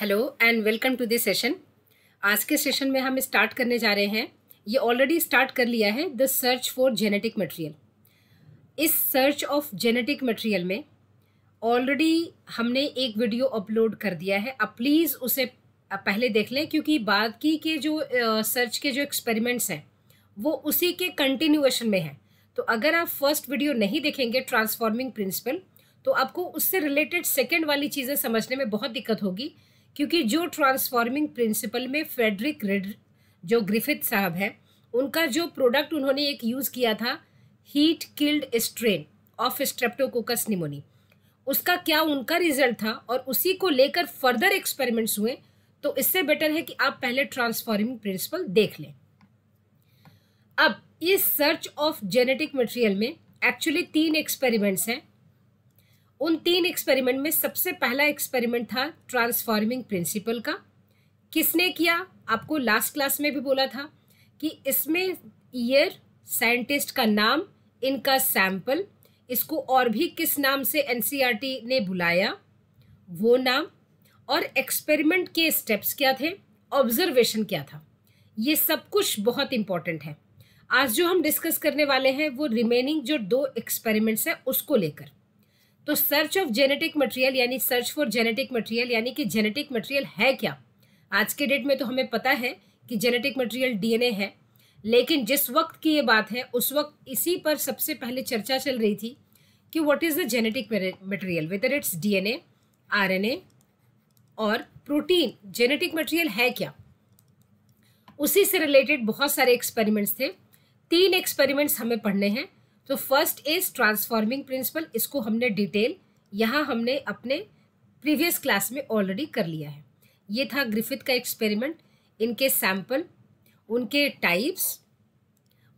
Hello and welcome to this session आज के session में हम स्टार्ट करने जा रहे हैं ये ऑलरेडी स्टार्ट कर लिया है the search for genetic material इस सर्च ऑफ जेनेटिक मटेरियल में ऑलरेडी हमने एक वीडियो अपलोड कर दिया है अब प्लीज़ उसे पहले देख लें क्योंकि बाद की के जो सर्च के जो एक्सपेरिमेंट्स हैं वो उसी के कंटिन्यूएशन में हैं तो अगर आप फर्स्ट वीडियो नहीं देखेंगे ट्रांसफॉर्मिंग प्रिंसिपल तो आपको उससे रिलेटेड सेकेंड वाली चीज़ें समझने में बहुत दिक्कत होगी क्योंकि जो ट्रांसफॉर्मिंग प्रिंसिपल में फ्रेडरिक रेड जो ग्रिफिथ साहब हैं उनका जो प्रोडक्ट उन्होंने एक यूज़ किया था heat killed strain of streptococcus pneumoniae उसका क्या उनका रिजल्ट था और उसी को लेकर फर्दर एक्सपेरिमेंट्स हुए तो इससे बेटर है कि आप पहले ट्रांसफॉर्मिंग प्रिंसिपल देख लें अब इस सर्च ऑफ जेनेटिक मटेरियल में एक्चुअली तीन एक्सपेरिमेंट्स हैं उन तीन एक्सपेरिमेंट में सबसे पहला एक्सपेरिमेंट था ट्रांसफॉर्मिंग प्रिंसिपल का किसने किया आपको लास्ट क्लास में भी बोला था कि इसमें ईयर साइंटिस्ट का नाम इनका सैंपल इसको और भी किस नाम से एनसीईआरटी e ने बुलाया वो नाम और एक्सपेरिमेंट के स्टेप्स क्या थे ऑब्जर्वेशन क्या था ये सब कुछ बहुत इम्पॉर्टेंट है आज जो हम डिस्कस करने वाले हैं वो रिमेनिंग जो दो एक्सपेरिमेंट्स हैं उसको लेकर तो सर्च ऑफ जेनेटिक मटेरियल यानी सर्च फॉर जेनेटिक मटेरियल यानी कि जेनेटिक मटेरियल है क्या आज के डेट में तो हमें पता है कि जेनेटिक मटेरियल डीएनए है लेकिन जिस वक्त की ये बात है उस वक्त इसी पर सबसे पहले चर्चा चल रही थी कि what is the genetic material whether it's DNA RNA और प्रोटीन जेनेटिक मटेरियल है क्या उसी से रिलेटेड बहुत सारे एक्सपेरिमेंट्स थे तीन एक्सपेरिमेंट्स हमें पढ़ने हैं तो फर्स्ट इज ट्रांसफॉर्मिंग प्रिंसिपल इसको हमने डिटेल यहाँ हमने अपने प्रीवियस क्लास में ऑलरेडी कर लिया है ये था ग्रिफिथ का एक्सपेरिमेंट इनके सैम्पल उनके टाइप्स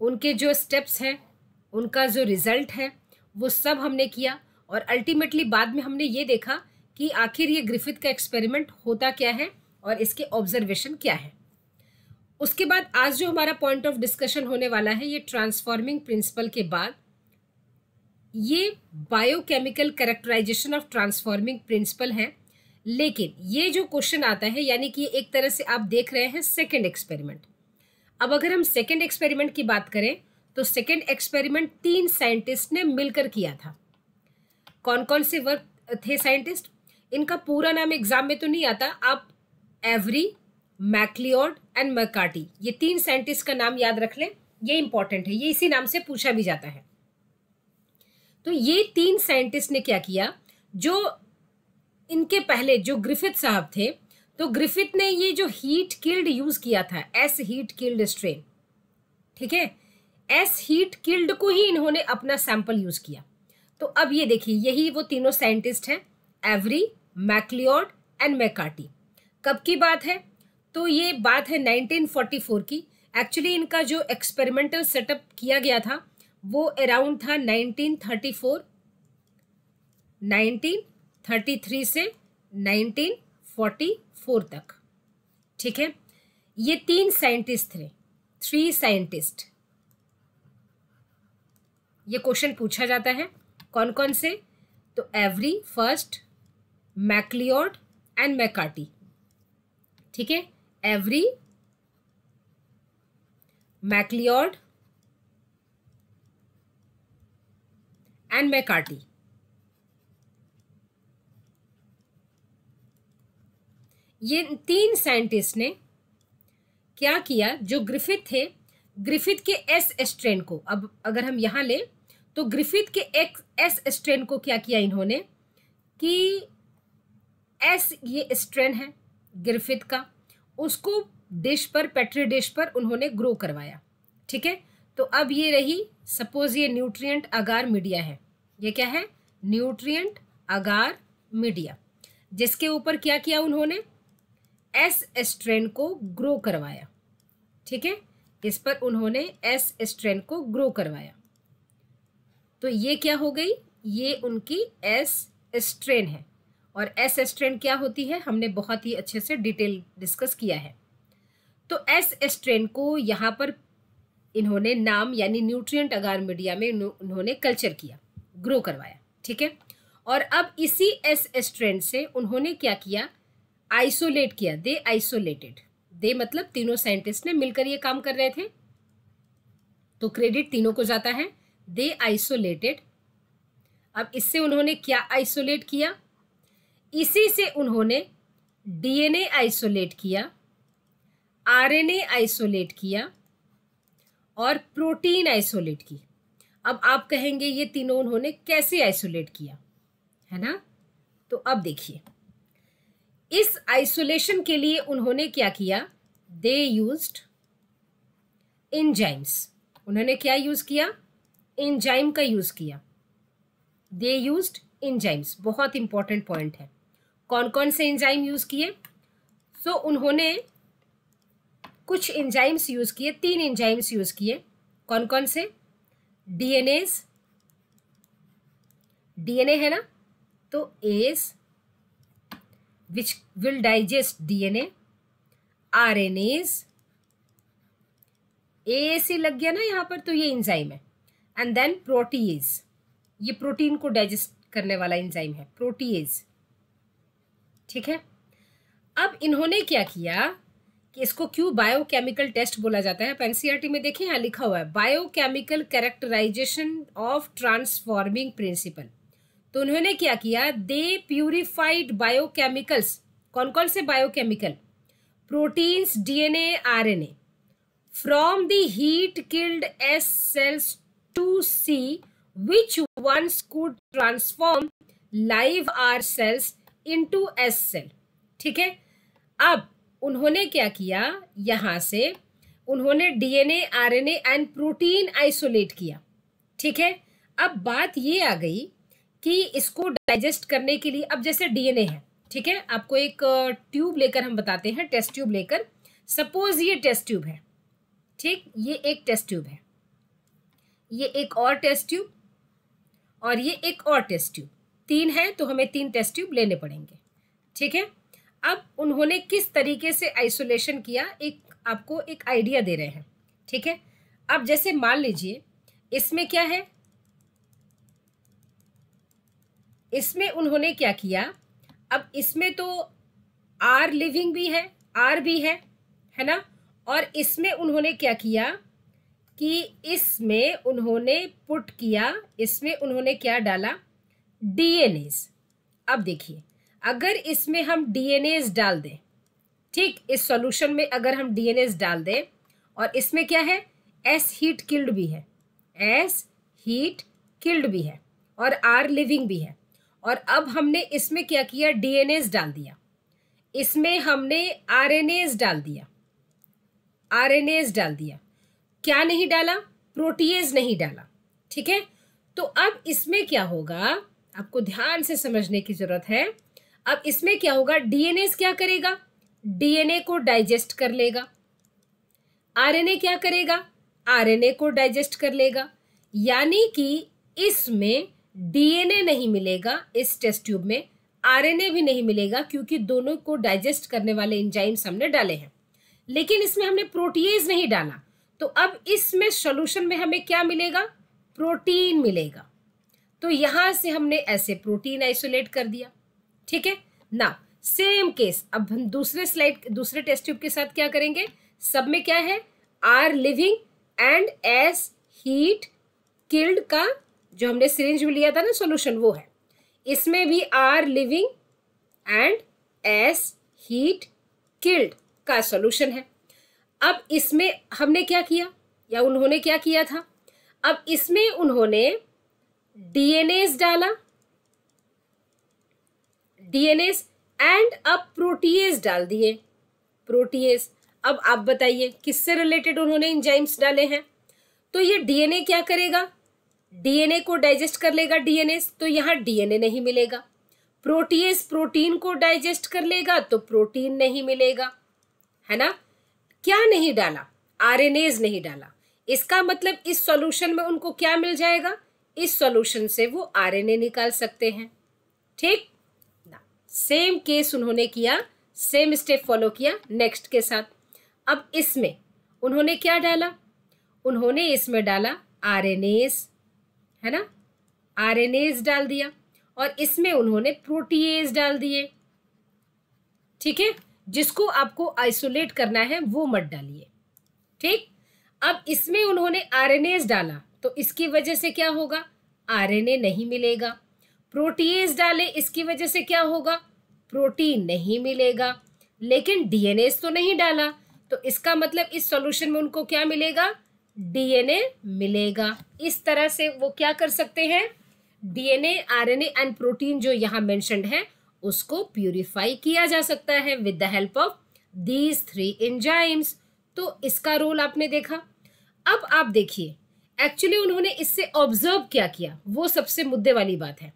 उनके जो स्टेप्स हैं उनका जो रिज़ल्ट है वो सब हमने किया और अल्टीमेटली बाद में हमने ये देखा कि आखिर ये ग्रिफिथ का एक्सपेरिमेंट होता क्या है और इसके ऑब्जर्वेशन क्या है उसके बाद आज जो हमारा पॉइंट ऑफ डिस्कशन होने वाला है ये ट्रांसफॉर्मिंग प्रिंसिपल के बाद ये biochemical characterisation of transforming principle है लेकिन ये जो क्वेश्चन आता है यानी कि एक तरह से आप देख रहे हैं सेकेंड एक्सपेरिमेंट अब अगर हम सेकेंड एक्सपेरिमेंट की बात करें तो सेकेंड एक्सपेरिमेंट तीन साइंटिस्ट ने मिलकर किया था कौन कौन से वर्क थे साइंटिस्ट इनका पूरा नाम एग्जाम में तो नहीं आता आप एवरी मैक्लियोड एंड मर्काटी ये तीन साइंटिस्ट का नाम याद रख लें ये इंपॉर्टेंट है ये इसी नाम से पूछा भी जाता है तो ये तीन साइंटिस्ट ने क्या किया जो इनके पहले जो ग्रिफिथ साहब थे तो ग्रिफिथ ने ये जो हीट किल्ड यूज़ किया था एस हीट किल्ड स्ट्रेन ठीक है एस हीट किल्ड को ही इन्होंने अपना सैंपल यूज़ किया तो अब ये देखिए यही वो तीनों साइंटिस्ट हैं एवरी मैक्लियोड एंड मैकार्टी कब की बात है तो ये बात है 1944 की एक्चुअली इनका जो एक्सपेरिमेंटल सेटअप किया गया था वो अराउंड था 1934 1933 से 1944 तक ठीक है ये तीन साइंटिस्ट थे थ्री साइंटिस्ट ये क्वेश्चन पूछा जाता है कौन कौन से तो Avery first MacLeod and McCarty ठीक है एवरी मैकलियॉड एंड मैकार्टी ये तीन साइंटिस्ट ने क्या किया जो ग्रिफिथ थे ग्रिफिथ के एस स्ट्रेन को अब अगर हम यहां ले तो ग्रिफिथ के एस स्ट्रेन को क्या किया इन्होंने कि एस ये स्ट्रेन है ग्रिफिथ का उसको डिश पर पेट्री डिश पर उन्होंने ग्रो करवाया ठीक है तो अब ये रही सपोज ये न्यूट्रिएंट अगार मीडिया है ये क्या है न्यूट्रिएंट अगार मीडिया जिसके ऊपर क्या किया उन्होंने एस स्ट्रेन को ग्रो करवाया ठीक है इस पर उन्होंने एस स्ट्रेन को ग्रो करवाया तो ये क्या हो गई ये उनकी एस स्ट्रेन है और एस एस्ट्रेन क्या होती है हमने बहुत ही अच्छे से डिटेल डिस्कस किया है तो एस एस्ट्रेन को यहाँ पर इन्होंने नाम यानी न्यूट्रिएंट अगार मीडिया में उन्होंने कल्चर किया ग्रो करवाया ठीक है और अब इसी एस एस्ट्रेन से उन्होंने क्या किया आइसोलेट किया दे आइसोलेटेड दे मतलब तीनों साइंटिस्ट ने मिलकर ये काम कर रहे थे तो क्रेडिट तीनों को जाता है दे आइसोलेटेड अब इससे उन्होंने क्या आइसोलेट किया इसी से उन्होंने डीएनए आइसोलेट किया आरएनए आइसोलेट किया और प्रोटीन आइसोलेट की अब आप कहेंगे ये तीनों उन्होंने कैसे आइसोलेट किया है ना तो अब देखिए इस आइसोलेशन के लिए उन्होंने क्या किया दे यूज्ड इंजाइम्स उन्होंने क्या यूज़ किया इंजाइम का यूज़ किया दे यूज्ड इंजाइम्स बहुत इंपॉर्टेंट पॉइंट है कौन कौन से एंजाइम यूज़ किए सो so, उन्होंने कुछ एंजाइम्स यूज़ किए तीन एंजाइम्स यूज़ किए कौन कौन से डीएनएस डीएनए है ना तो as which will digest DNA RNase एएसी लग गया ना यहाँ पर तो ये इंजाइम है एंड देन प्रोटीज ये प्रोटीन को डाइजेस्ट करने वाला इंजाइम है प्रोटीज ठीक है अब इन्होंने क्या किया कि इसको क्यों बायोकेमिकल टेस्ट बोला जाता है एनसीईआरटी e में देखिए यहाँ लिखा हुआ है biochemical characterisation of transforming principle तो उन्होंने क्या किया दे प्यूरिफाइड बायोकेमिकल्स कौन कौन से biochemical proteins DNA RNA from the heat killed S cells to see which ones could transform live R cells to S cell ठीक है अब उन्होंने क्या किया यहाँ से उन्होंने DNA RNA and protein isolate किया ठीक है अब बात ये आ गई कि इसको डाइजेस्ट करने के लिए अब जैसे डीएनए है ठीक है आपको एक ट्यूब लेकर हम बताते हैं टेस्ट ट्यूब लेकर सपोज ये टेस्ट ट्यूब है ठीक ये एक टेस्ट ट्यूब है ये एक और टेस्ट ट्यूब और ये एक और टेस्ट ट्यूब तीन हैं तो हमें तीन टेस्ट ट्यूब लेने पड़ेंगे ठीक है अब उन्होंने किस तरीके से आइसोलेशन किया एक आपको एक आइडिया दे रहे हैं ठीक है अब जैसे मान लीजिए इसमें क्या है इसमें उन्होंने क्या किया अब इसमें तो आर लिविंग भी है आर भी है है ना और इसमें उन्होंने क्या किया कि इसमें उन्होंने पुट किया इसमें उन्होंने क्या डाला डीएनएज अब देखिए अगर इसमें हम डीएनएज डाल दें ठीक इस सॉल्यूशन में अगर हम डीएनएज डाल दें और इसमें क्या है एस हीट किल्ड भी है एस हीट किल्ड भी है और आर लिविंग भी है और अब हमने इसमें क्या किया डीएनएज डाल दिया इसमें हमने आरएनएज डाल दिया आरएनएज डाल दिया क्या नहीं डाला प्रोटीएज नहीं डाला ठीक है तो अब इसमें क्या होगा आपको ध्यान से समझने की ज़रूरत है अब इसमें क्या होगा डीएनए क्या करेगा डीएनए को डाइजेस्ट कर लेगा आरएनए क्या करेगा आरएनए को डाइजेस्ट कर लेगा यानी कि इसमें डीएनए नहीं मिलेगा इस टेस्ट ट्यूब में आरएनए भी नहीं मिलेगा क्योंकि दोनों को डाइजेस्ट करने वाले इंजाइम्स हमने डाले हैं लेकिन इसमें हमने प्रोटीज नहीं डाला तो अब इसमें सोल्यूशन में हमें क्या मिलेगा प्रोटीन मिलेगा तो यहाँ से हमने ऐसे प्रोटीन आइसोलेट कर दिया ठीक है ना सेम केस अब हम दूसरे स्लाइड दूसरे टेस्ट ट्यूब के साथ क्या करेंगे सब में क्या है R living and S heat killed का जो हमने सिरिंज में लिया था ना सॉल्यूशन वो है इसमें भी R living and S heat killed का सॉल्यूशन है अब इसमें हमने क्या किया या उन्होंने क्या किया था अब इसमें उन्होंने डीएनएस डाला डीएनएस एंड अब प्रोटीएस डाल दिए प्रोटीएस अब आप बताइए किससे रिलेटेड उन्होंने इंजाइम्स डाले हैं तो ये डीएनए क्या करेगा डीएनए को डाइजेस्ट कर लेगा डीएनए तो यहां डीएनए नहीं मिलेगा प्रोटीएस प्रोटीन को डाइजेस्ट कर लेगा तो प्रोटीन नहीं मिलेगा है ना क्या नहीं डाला आरएनएज नहीं डाला इसका मतलब इस सॉल्यूशन में उनको क्या मिल जाएगा इस सॉल्यूशन से वो आरएनए निकाल सकते हैं ठीक ना सेम केस उन्होंने किया सेम स्टेप फॉलो किया नेक्स्ट के साथ अब इसमें उन्होंने क्या डाला उन्होंने इसमें डाला आर है ना आर डाल दिया और इसमें उन्होंने प्रोटीएस डाल दिए ठीक है जिसको आपको आइसोलेट करना है वो मत डालिए ठीक अब इसमें उन्होंने आर डाला तो इसकी वजह से क्या होगा आरएनए नहीं मिलेगा प्रोटीज डाले इसकी वजह से क्या होगा प्रोटीन नहीं मिलेगा लेकिन डीएनए तो नहीं डाला तो इसका मतलब इस सॉल्यूशन में उनको क्या मिलेगा डीएनए मिलेगा इस तरह से वो क्या कर सकते हैं डीएनए आरएनए एंड प्रोटीन जो यहाँ मैंशन है उसको प्यूरिफाई किया जा सकता है with the help of these three enzymes तो इसका रोल आपने देखा अब आप देखिए एक्चुअली उन्होंने इससे ऑब्जर्व क्या किया वो सबसे मुद्दे वाली बात है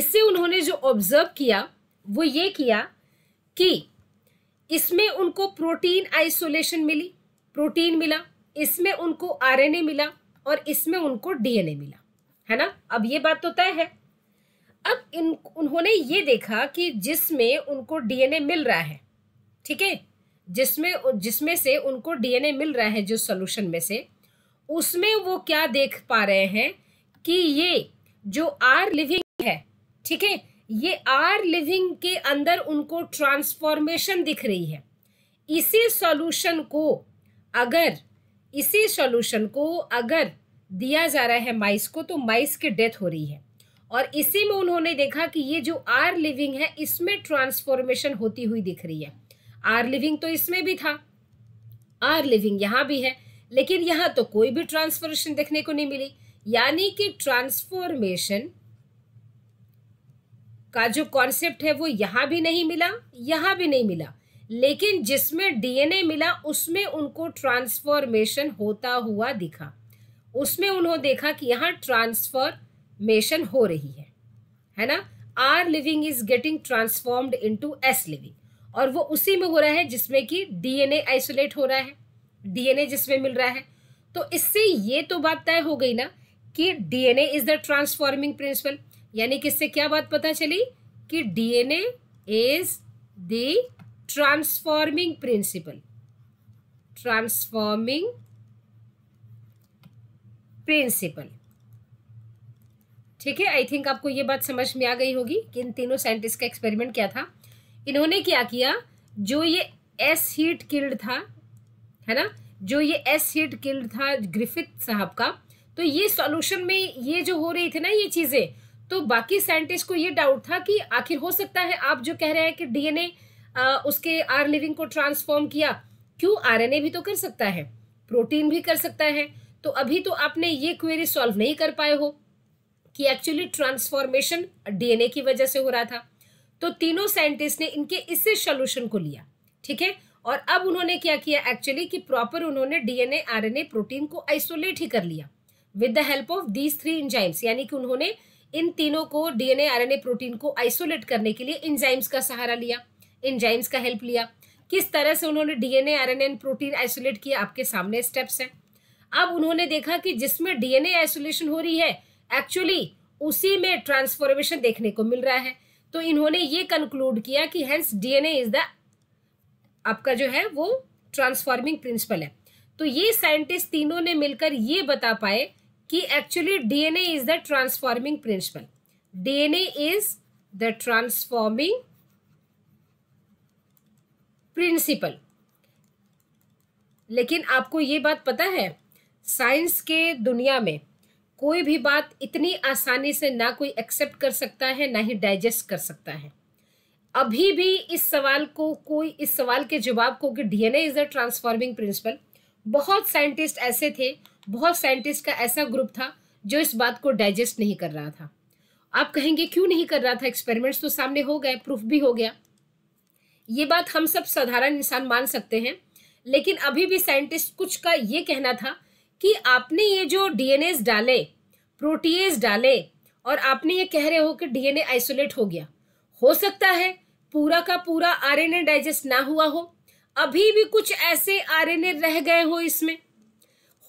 इससे उन्होंने जो ऑब्जर्व किया वो ये किया कि इसमें उनको प्रोटीन आइसोलेशन मिली प्रोटीन मिला इसमें उनको आरएनए मिला और इसमें उनको डीएनए मिला है ना अब ये बात तो तय है अब इन उन्होंने ये देखा कि जिसमें उनको डीएनए मिल रहा है ठीक है जिसमें जिसमें से उनको डीएनए मिल रहा है जो सोल्यूशन में से उसमें वो क्या देख पा रहे हैं कि ये जो आर लिविंग है ठीक है ये आर लिविंग के अंदर उनको ट्रांसफॉर्मेशन दिख रही है इसी सॉल्यूशन को अगर इसी सॉल्यूशन को अगर दिया जा रहा है माइस को तो माइस की डेथ हो रही है और इसी में उन्होंने देखा कि ये जो आर लिविंग है इसमें ट्रांसफॉर्मेशन होती हुई दिख रही है आर लिविंग तो इसमें भी था आर लिविंग यहाँ भी है लेकिन यहाँ तो कोई भी ट्रांसफॉर्मेशन देखने को नहीं मिली यानी कि ट्रांसफॉर्मेशन का जो कॉन्सेप्ट है वो यहाँ भी नहीं मिला यहाँ भी नहीं मिला लेकिन जिसमें डीएनए मिला उसमें उनको ट्रांसफॉर्मेशन होता हुआ दिखा उसमें उन्होंने देखा कि यहाँ ट्रांसफॉर्मेशन हो रही है है ना R living is getting transformed into S living और वो उसी में हो रहा है जिसमें कि डीएनए आइसोलेट हो रहा है डीएनए जिसमें मिल रहा है तो इससे ये तो बात तय हो गई ना कि DNA is the transforming principle यानी कि इससे क्या बात पता चली कि DNA is the transforming principle transforming principle ठीक है आई थिंक आपको ये बात समझ में आ गई होगी कि इन तीनों साइंटिस्ट का एक्सपेरिमेंट क्या था इन्होंने क्या किया जो ये एस हीट किल्ड था है ना जो ये एस हिट किल्ड था ग्रिफिथ साहब का तो ये सॉल्यूशन में ये जो हो रही थी ना ये चीज़ें तो बाकी साइंटिस्ट को ये डाउट था कि आखिर हो सकता है आप जो कह रहे हैं कि डीएनए उसके आर लिविंग को ट्रांसफॉर्म किया क्यों आरएनए भी तो कर सकता है प्रोटीन भी कर सकता है तो अभी तो आपने ये क्वेरी सॉल्व नहीं कर पाए हो कि एक्चुअली ट्रांसफॉर्मेशन डीएनए की वजह से हो रहा था तो तीनों साइंटिस्ट ने इनके इससे सोल्यूशन को लिया ठीक है और अब उन्होंने क्या किया एक्चुअली कि प्रॉपर उन्होंने डीएनए आरएनए प्रोटीन को आइसोलेट ही कर लिया with the help of these three enzymes यानी कि उन्होंने इन तीनों को डीएनए आरएनए प्रोटीन को आइसोलेट करने के लिए इंजाइम्स का सहारा लिया इंजाइम्स का हेल्प लिया किस तरह से उन्होंने डीएनए एन प्रोटीन आइसोलेट किया आपके सामने स्टेप्स हैं अब उन्होंने देखा कि जिसमें डीएनए आइसोलेशन हो रही है एक्चुअली उसी में ट्रांसफॉर्मेशन देखने को मिल रहा है तो इन्होंने ये कंक्लूड किया कि हेंस डीएनए इज द आपका जो है वो ट्रांसफॉर्मिंग प्रिंसिपल है तो ये साइंटिस्ट तीनों ने मिलकर ये बता पाए कि actually DNA is the transforming principle DNA is the transforming principle लेकिन आपको ये बात पता है साइंस के दुनिया में कोई भी बात इतनी आसानी से ना कोई एक्सेप्ट कर सकता है ना ही डाइजेस्ट कर सकता है अभी भी इस सवाल को कोई इस सवाल के जवाब को कि DNA is a transforming principle बहुत साइंटिस्ट ऐसे थे बहुत साइंटिस्ट का ऐसा ग्रुप था जो इस बात को डाइजेस्ट नहीं कर रहा था आप कहेंगे क्यों नहीं कर रहा था एक्सपेरिमेंट्स तो सामने हो गए प्रूफ भी हो गया ये बात हम सब साधारण इंसान मान सकते हैं लेकिन अभी भी साइंटिस्ट कुछ का ये कहना था कि आपने ये जो डीएनएस डाले प्रोटीएस डाले और आपने ये कह रहे हो कि डीएनए आइसोलेट हो गया हो सकता है पूरा का पूरा आरएनए डाइजेस्ट ना हुआ हो अभी भी कुछ ऐसे आरएनए रह गए हो इसमें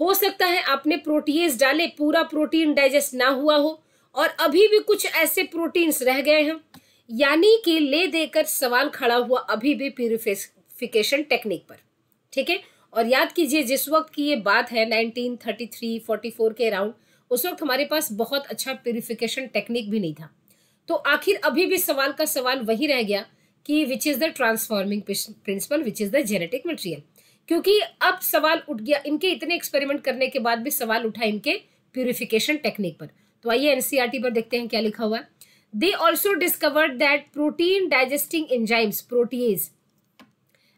हो सकता है आपने प्रोटीन्स डाले पूरा प्रोटीन डाइजेस्ट ना हुआ हो और अभी भी कुछ ऐसे प्रोटीन्स रह गए हैं यानी कि ले देकर सवाल खड़ा हुआ अभी भी प्यूरिफिकेशन टेक्निक पर ठीक है और याद कीजिए जिस वक्त की ये बात है 1933 44 के अराउंड उस वक्त हमारे पास बहुत अच्छा प्यूरिफिकेशन टेक्निक भी नहीं था तो आखिर अभी भी सवाल का सवाल वही रह गया कि which is the transforming principle which is the genetic material क्योंकि अब सवाल उठ गया इनके इतने एक्सपेरिमेंट करने के बाद भी सवाल उठा इनके प्यूरिफिकेशन टेक्निक पर तो आइए एनसीईआरटी e पर देखते हैं क्या लिखा हुआ है they also discovered that protein digesting enzymes protease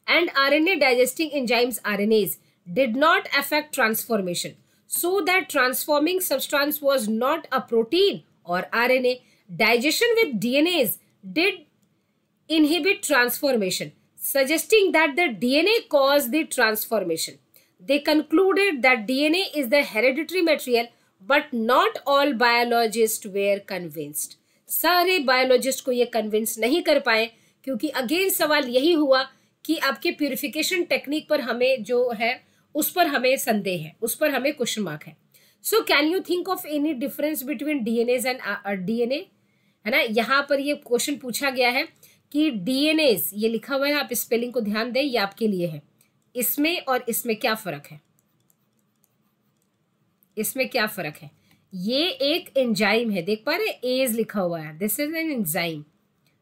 and R N A digesting enzymes N as did not affect transformation so that transforming substance was not a protein और R N A digestion with N as did inhibit transformation, suggesting that the DNA caused the transformation. They concluded that DNA is the hereditary material, but not all biologists were convinced. sare biologists ko ye convince nahi kar पाए kyunki again sawal yahi hua ki aapke purification technique par hame jo hai us par hame sandeh hai us par hame question mark hai so can you think of any difference between dna and ase and D N A है ना यहाँ पर ये question कि DNS ये लिखा हुआ है आप स्पेलिंग को ध्यान दें ये आपके लिए है इसमें और इसमें क्या फ़र्क है इसमें क्या फ़र्क है ये एक एंजाइम है देख पा रहे एज लिखा हुआ है दिस इज एन एंजाइम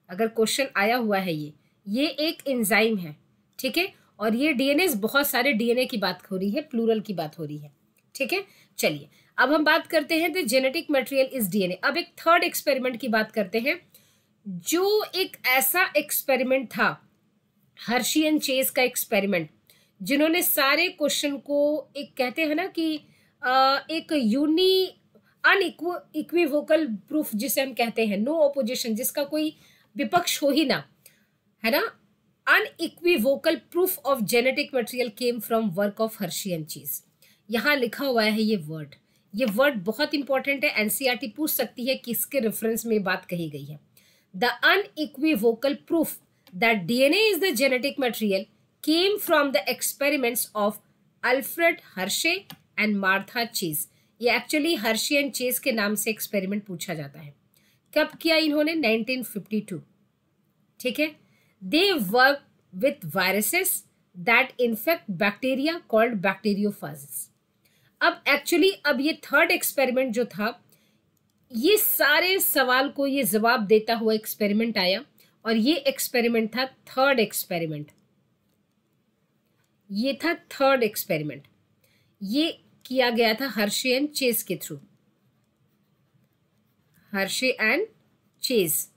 अगर क्वेश्चन आया हुआ है ये ये एक एंजाइम है ठीक है और ये डीएनए बहुत सारे डीएनए की बात हो रही है प्लूरल की बात हो रही है ठीक है चलिए अब हम बात करते हैं the genetic material is DNA अब एक थर्ड एक्सपेरिमेंट की बात करते हैं जो एक ऐसा एक्सपेरिमेंट था हर्शी एंड चेस का एक्सपेरिमेंट जिन्होंने सारे क्वेश्चन को एक कहते हैं ना कि एक यूनी अनइक्विवोकल प्रूफ जिसे हम कहते हैं नो ऑपोजिशन जिसका कोई विपक्ष हो ही ना है ना unequivocal proof of genetic material came from work of Hershey and Chase यहाँ लिखा हुआ है ये वर्ड ये वर्ड बहुत इंपॉर्टेंट है एनसीआरटी e पूछ सकती है किसके रेफरेंस में बात कही गई है the unequivocal proof that DNA is the genetic material came from the experiments of Alfred Hershey and martha Chase ये एक्चुअली हर्शे एंड चेज के नाम से एक्सपेरिमेंट पूछा जाता है कब किया इन्होंने 1952 ठीक है they work with viruses that infect bacteria called bacterio अब एक्चुअली अब ये थर्ड एक्सपेरिमेंट जो था ये सारे सवाल को ये जवाब देता हुआ एक्सपेरिमेंट आया और ये एक्सपेरिमेंट था थर्ड एक्सपेरिमेंट ये था थर्ड एक्सपेरिमेंट ये किया गया था हर्षे एंड चेस के थ्रू हर्षे एंड चेस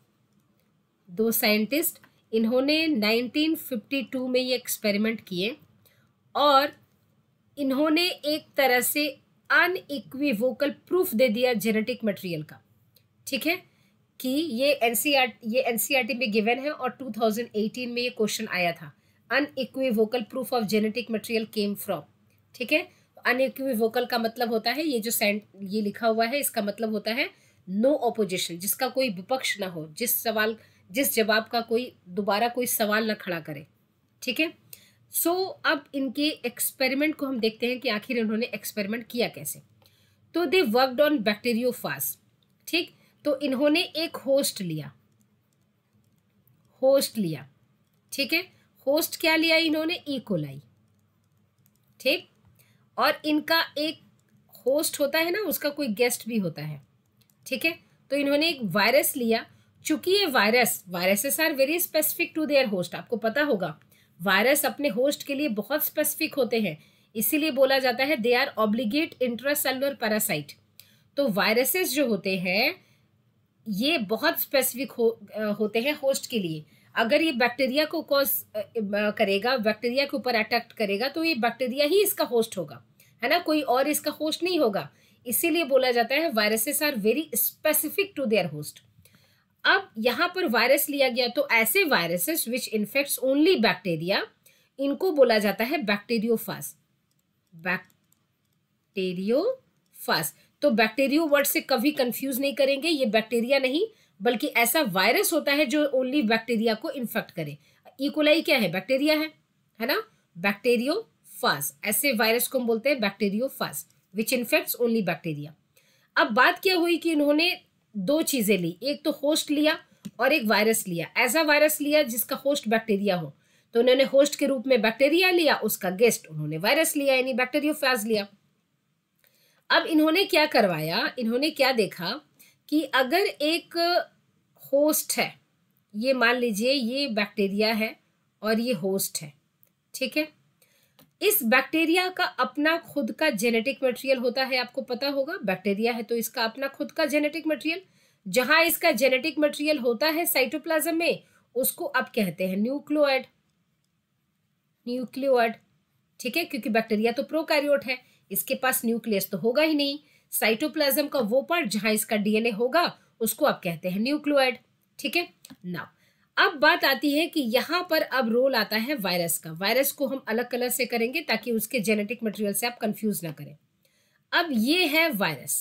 दो साइंटिस्ट इन्होंने 1952 में ये एक्सपेरिमेंट किए और इन्होंने एक तरह से अनइक्विवोकल प्रूफ दे दिया जेनेटिक मटेरियल का ठीक है कि ये एन e ये एन e में गिवन है और 2018 में ये क्वेश्चन आया था unequivocal proof of genetic material came from ठीक है अनइक्विवोकल का मतलब होता है ये जो सेंट ये लिखा हुआ है इसका मतलब होता है नो no ऑपोजिशन जिसका कोई विपक्ष ना हो जिस सवाल जिस जवाब का कोई दोबारा कोई सवाल ना खड़ा करे ठीक है सो so, अब इनके एक्सपेरिमेंट को हम देखते हैं कि आखिर इन्होंने एक्सपेरिमेंट किया कैसे तो दे वर्कड ऑन बैक्टीरियोफाज ठीक तो इन्होंने एक होस्ट लिया होस्ट लिया ठीक है होस्ट क्या लिया इन्होंने इकोलाई e. ठीक और इनका एक होस्ट होता है ना उसका कोई गेस्ट भी होता है ठीक है तो इन्होंने एक वायरस लिया चूंकि ये virus viruses are very specific to their host आपको पता होगा वायरस अपने होस्ट के लिए बहुत स्पेसिफिक होते हैं इसीलिए बोला जाता है they are obligate intracellular parasite तो वायरसेस जो होते हैं ये बहुत स्पेसिफिक हो, होते हैं होस्ट के लिए अगर ये बैक्टीरिया को कॉज करेगा बैक्टीरिया के ऊपर अटैक्ट करेगा तो ये बैक्टीरिया ही इसका होस्ट होगा है ना कोई और इसका होस्ट नहीं होगा इसीलिए बोला जाता है viruses are very specific to their host अब यहाँ पर वायरस लिया गया तो ऐसे viruses which infects only bacteria इनको बोला जाता है फास बैक्टेरियो फास तो बैक्टीरियो वर्ड से कभी कंफ्यूज नहीं करेंगे ये बैक्टीरिया नहीं बल्कि ऐसा वायरस होता है जो ओनली बैक्टीरिया को इन्फेक्ट करे इकोलाई e क्या है बैक्टीरिया है है ना बैक्टेरियो फास ऐसे वायरस को हम बोलते हैं बैक्टेरियो फास विच इन्फेक्ट्स ओनली बैक्टीरिया अब बात क्या हुई कि इन्होंने दो चीज़ें ली एक तो होस्ट लिया और एक वायरस लिया ऐसा वायरस लिया जिसका होस्ट बैक्टीरिया हो तो उन्होंने होस्ट के रूप में बैक्टीरिया लिया उसका गेस्ट उन्होंने वायरस लिया यानी बैक्टेरियो लिया अब इन्होंने क्या करवाया इन्होंने क्या देखा कि अगर एक होस्ट है ये मान लीजिए ये बैक्टीरिया है और ये होस्ट है ठीक है इस बैक्टीरिया का अपना खुद का जेनेटिक मटेरियल होता है आपको पता होगा बैक्टीरिया है तो इसका अपना खुद का जेनेटिक मटेरियल जहां इसका जेनेटिक मटेरियल होता है साइटोप्लाज्म में उसको अब कहते हैं न्यूक्लियोइड न्यूक्लियोइड ठीक है क्योंकि बैक्टीरिया तो प्रोकैरियोट है इसके पास न्यूक्लियस तो होगा ही नहीं साइटोप्लाज्म का वो पार्ट जहां इसका डीएनए होगा उसको आप कहते हैं न्यूक्लियोइड ठीक है ना अब बात आती है कि यहाँ पर अब रोल आता है वायरस का वायरस को हम अलग कलर से करेंगे ताकि उसके जेनेटिक मटेरियल से आप कंफ्यूज ना करें अब ये है वायरस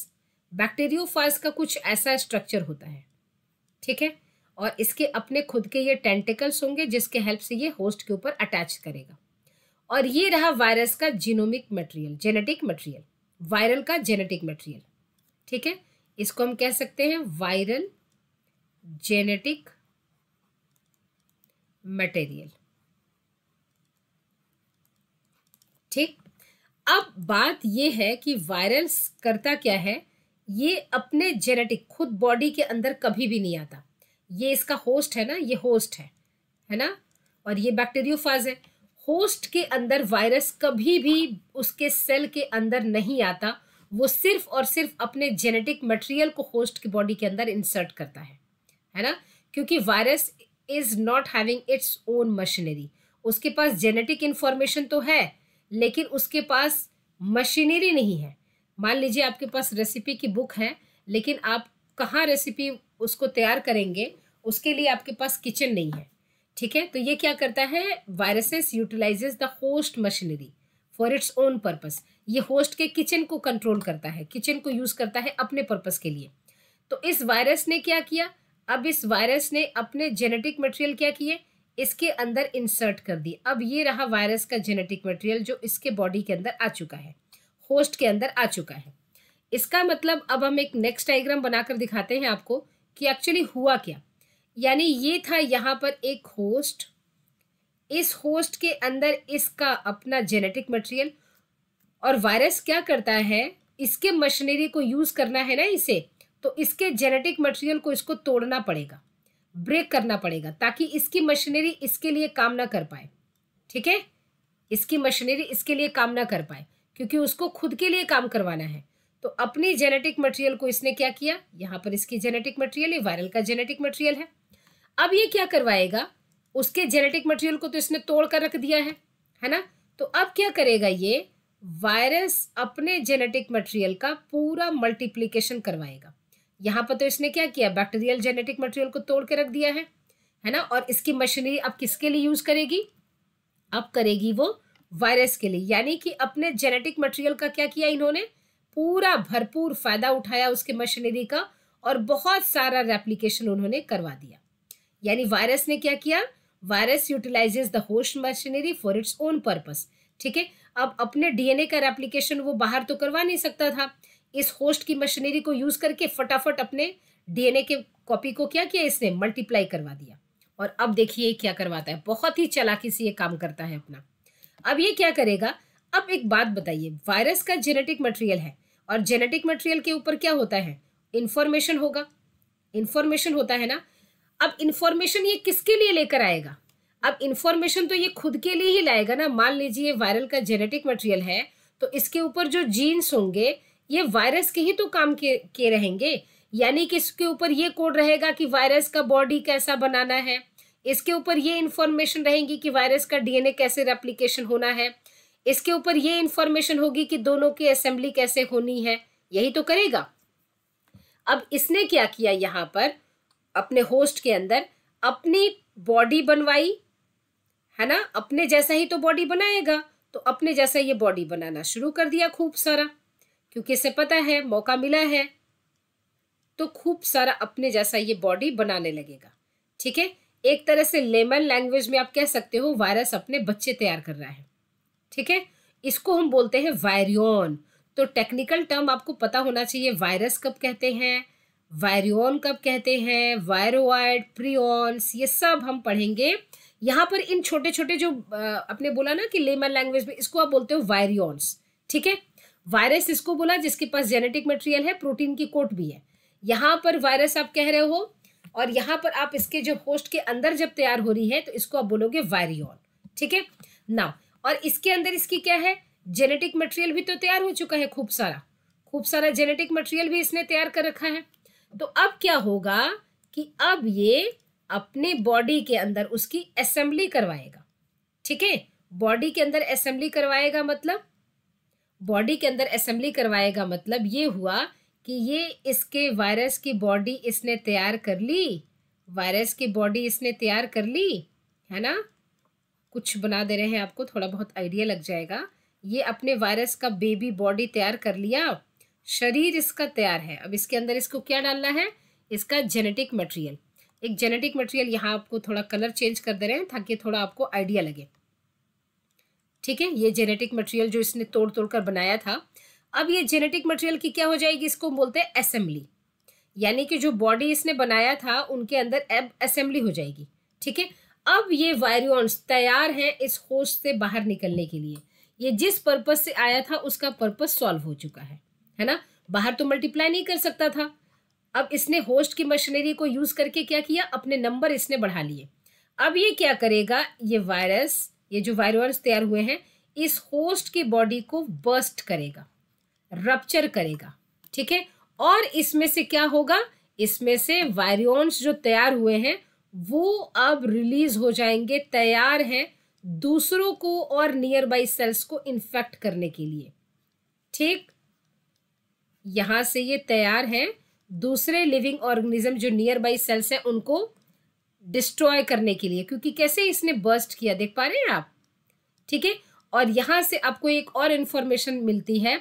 बैक्टेरियो का कुछ ऐसा स्ट्रक्चर होता है ठीक है और इसके अपने खुद के ये टेंटिकल्स होंगे जिसके हेल्प से ये होस्ट के ऊपर अटैच करेगा और ये रहा वायरस का genomic material genetic material viral का जेनेटिक मटेरियल ठीक है इसको हम कह सकते हैं वायरल जेनेटिक मटेरियल ठीक अब बात यह है कि वायरस करता क्या है ये अपने जेनेटिक खुद बॉडी के अंदर कभी भी नहीं आता ये इसका होस्ट है ना ये होस्ट है है ना और ये बैक्टीरियोफाज है होस्ट के अंदर वायरस कभी भी उसके सेल के अंदर नहीं आता वो सिर्फ और सिर्फ अपने जेनेटिक मटेरियल को होस्ट की बॉडी के अंदर इंसर्ट करता है है ना क्योंकि virus is not having its own machinery उसके पास जेनेटिक इन्फॉर्मेशन तो है लेकिन उसके पास मशीनरी नहीं है मान लीजिए आपके पास रेसिपी की बुक है लेकिन आप कहाँ रेसिपी उसको तैयार करेंगे उसके लिए आपके पास किचन नहीं है ठीक है तो ये क्या करता है viruses utilise the host machinery for its own purpose ये होस्ट के किचन को कंट्रोल करता है किचन को यूज़ करता है अपने पर्पस के लिए तो इस वायरस ने क्या किया अब इस वायरस ने अपने जेनेटिक मटेरियल क्या किए इसके अंदर इंसर्ट कर दिए अब ये रहा वायरस का जेनेटिक मटेरियल जो इसके बॉडी के अंदर आ चुका है होस्ट के अंदर आ चुका है इसका मतलब अब हम एक नेक्स्ट डायग्राम बनाकर दिखाते हैं आपको कि एक्चुअली हुआ क्या यानी ये था यहाँ पर एक होस्ट इस होस्ट के अंदर इसका अपना जेनेटिक मटेरियल और वायरस क्या करता है इसके मशीनरी को यूज़ करना है ना इसे तो इसके जेनेटिक मटेरियल को इसको तोड़ना पड़ेगा ब्रेक करना पड़ेगा ताकि इसकी मशीनरी इसके लिए काम ना कर पाए ठीक है इसकी मशीनरी इसके लिए काम ना कर पाए क्योंकि उसको खुद के लिए काम करवाना है तो अपनी जेनेटिक मटेरियल को इसने क्या किया यहाँ पर इसकी जेनेटिक मटेरियल ये वायरल का जेनेटिक मटेरियल है अब ये क्या करवाएगा उसके जेनेटिक मटेरियल को तो इसने तोड़ कर रख दिया है है ना तो अब क्या करेगा ये वायरस अपने जेनेटिक मटेरियल का पूरा मल्टीप्लीकेशन करवाएगा यहाँ पर तो इसने क्या किया बैक्टीरियल जेनेटिक मटेरियल को तोड़ के रख दिया है है ना और इसकी मशीनरी अब किसके लिए यूज करेगी अब करेगी वो वायरस के लिए यानी कि अपने जेनेटिक मटेरियल का क्या किया इन्होंने पूरा भरपूर फायदा उठाया उसके मशीनरी का और बहुत सारा रेप्लीकेशन उन्होंने करवा दिया यानी वायरस ने क्या किया virus utilises the host machinery for its own purpose ठीक है अब अपने डीएनए का रेप्लीकेशन वो बाहर तो करवा नहीं सकता था इस होस्ट की मशीनरी को यूज करके फटाफट अपने डीएनए के कॉपी को क्या किया इसने मल्टीप्लाई करवा दिया और अब देखिए क्या करवाता है बहुत ही चलाकी से ये काम करता है अपना अब ये क्या करेगा अब एक बात बताइए वायरस का जेनेटिक मटेरियल है और जेनेटिक मटेरियल के ऊपर क्या होता है इन्फॉर्मेशन होगा इंफॉर्मेशन होता है ना अब इंफॉर्मेशन ये किसके लिए लेकर आएगा अब इन्फॉर्मेशन तो ये खुद के लिए ही लाएगा ना मान लीजिए वायरल का जेनेटिक मटेरियल है तो इसके ऊपर जो जीन्स होंगे ये वायरस के ही तो काम के, के रहेंगे यानी कि इसके ऊपर ये कोड रहेगा कि वायरस का बॉडी कैसा बनाना है इसके ऊपर ये इन्फॉर्मेशन रहेगी कि वायरस का डीएनए कैसे रेप्लीकेशन होना है इसके ऊपर ये इन्फॉर्मेशन होगी कि दोनों की असेंबली कैसे होनी है यही तो करेगा अब इसने क्या किया यहाँ पर अपने होस्ट के अंदर अपनी बॉडी बनवाई है ना अपने जैसा ही तो बॉडी बनाएगा तो अपने जैसा ये बॉडी बनाना शुरू कर दिया खूब सारा क्योंकि इसे पता है मौका मिला है तो खूब सारा अपने जैसा ये बॉडी बनाने लगेगा ठीक है एक तरह से लेमन लैंग्वेज में आप कह सकते हो वायरस अपने बच्चे तैयार कर रहा है ठीक है इसको हम बोलते हैं वायरियन तो टेक्निकल टर्म आपको पता होना चाहिए वायरस कब कहते हैं वायरियन कब कहते हैं वायरोइड प्रियॉन्स ये सब हम पढ़ेंगे यहाँ पर इन छोटे छोटे जो अपने बोला ना कि लेमन लैंग्वेज में इसको आप बोलते हो वायरियॉन्स ठीक है वायरस इसको बोला जिसके पास जेनेटिक मटेरियल है प्रोटीन की कोट भी है यहाँ पर वायरस आप कह रहे हो और यहाँ पर आप इसके जो होस्ट के अंदर जब तैयार हो रही है तो इसको आप बोलोगे वायरियॉन ठीक है नाउ और इसके अंदर इसकी क्या है जेनेटिक मटेरियल भी तो तैयार हो चुका है खूब सारा खूब सारा जेनेटिक मटेरियल भी इसने तैयार कर रखा है तो अब क्या होगा कि अब ये अपने बॉडी के अंदर उसकी असेंबली करवाएगा ठीक है बॉडी के अंदर असेंबली करवाएगा मतलब बॉडी के अंदर असेंबली करवाएगा मतलब ये हुआ कि ये इसके वायरस की बॉडी इसने तैयार कर ली वायरस की बॉडी इसने तैयार कर ली है ना कुछ बना दे रहे हैं आपको थोड़ा बहुत आइडिया लग जाएगा ये अपने वायरस का बेबी बॉडी तैयार कर लिया शरीर इसका तैयार है अब इसके अंदर इसको क्या डालना है इसका जेनेटिक मटेरियल एक जेनेटिक मटेरियल यहाँ आपको थोड़ा कलर चेंज कर दे रहे हैं ताकि थोड़ा आपको आइडिया लगे ठीक है ये जेनेटिक मटेरियल जो इसने तोड़ तोड़ कर बनाया था अब ये जेनेटिक मटेरियल की क्या हो जाएगी इसको बोलते हैं असेंबली यानी कि जो बॉडी इसने बनाया था उनके अंदर अब असेंबली हो जाएगी ठीक है अब ये वायरियॉन्स तैयार हैं इस होस्ट से बाहर निकलने के लिए ये जिस पर्पज से आया था उसका पर्पज सॉल्व हो चुका है है ना बाहर तो मल्टीप्लाई नहीं कर सकता था अब इसने होस्ट की मशीनरी को यूज करके क्या किया अपने नंबर इसने बढ़ा लिए अब ये क्या करेगा ये वायरस ये जो वायरस तैयार हुए हैं इस होस्ट की बॉडी को बस्ट करेगा रप्चर करेगा ठीक है और इसमें से क्या होगा इसमें से वायरस जो तैयार हुए हैं वो अब रिलीज हो जाएंगे तैयार हैं दूसरों को और नियर बाई सेल्स को इन्फेक्ट करने के लिए ठीक यहां से ये तैयार हैं दूसरे लिविंग ऑर्गेनिज्म जो नियर बाई सेल्स हैं उनको डिस्ट्रॉय करने के लिए क्योंकि कैसे इसने बर्स्ट किया देख पा रहे हैं आप ठीक है और यहाँ से आपको एक और इन्फॉर्मेशन मिलती है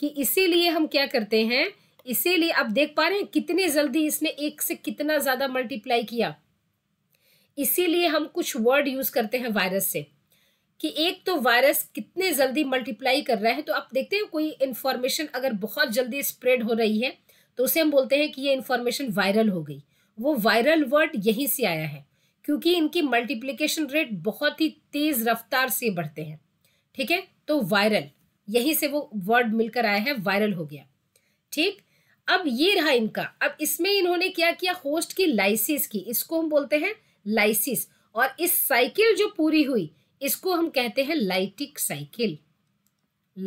कि इसीलिए हम क्या करते हैं इसीलिए आप देख पा रहे हैं कितनी जल्दी इसने एक से कितना ज़्यादा मल्टीप्लाई किया इसीलिए हम कुछ वर्ड यूज़ करते हैं वायरस से कि एक तो वायरस कितने जल्दी मल्टीप्लाई कर रहा है तो आप देखते हैं कोई इन्फॉर्मेशन अगर बहुत जल्दी स्प्रेड हो रही है तो उसे हम बोलते हैं कि ये इन्फॉर्मेशन वायरल हो गई वो वायरल वर्ड यहीं से आया है क्योंकि इनकी मल्टीप्लीकेशन रेट बहुत ही तेज़ रफ्तार से बढ़ते हैं ठीक है तो वायरल यहीं से वो वर्ड मिलकर आया है वायरल हो गया ठीक अब ये रहा इनका अब इसमें इन्होंने क्या किया होस्ट की लाइसिस की इसको हम बोलते हैं लाइसिस और इस साइकिल जो पूरी हुई इसको हम कहते हैं lytic cycle